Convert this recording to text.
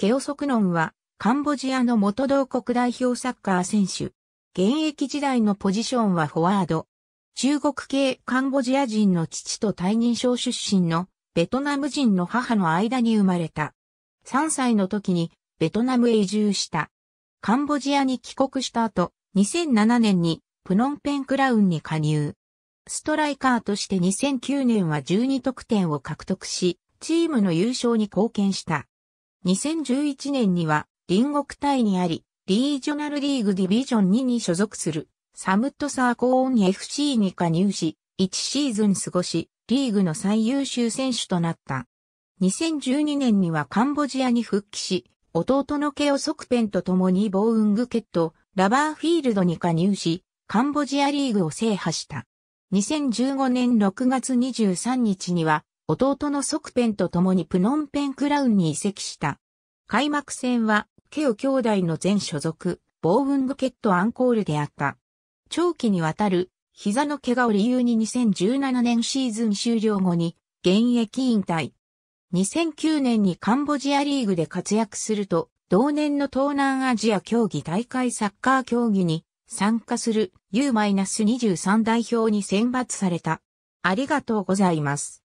ケオソクノンは、カンボジアの元同国代表サッカー選手。現役時代のポジションはフォワード。中国系カンボジア人の父と退任省出身のベトナム人の母の間に生まれた。3歳の時にベトナムへ移住した。カンボジアに帰国した後、2007年にプノンペンクラウンに加入。ストライカーとして2009年は12得点を獲得し、チームの優勝に貢献した。2011年には、隣国タイにあり、リージョナルリーグディビジョン2に所属する、サムットサーコーン FC に加入し、1シーズン過ごし、リーグの最優秀選手となった。2012年にはカンボジアに復帰し、弟のケオソクペンと共にボーウングケット、ラバーフィールドに加入し、カンボジアリーグを制覇した。2015年6月23日には、弟の側ペンと共にプノンペンクラウンに移籍した。開幕戦は、ケオ兄弟の全所属、ボーウングケットアンコールであった。長期にわたる、膝の怪我を理由に2017年シーズン終了後に、現役引退。2009年にカンボジアリーグで活躍すると、同年の東南アジア競技大会サッカー競技に参加する U-23 代表に選抜された。ありがとうございます。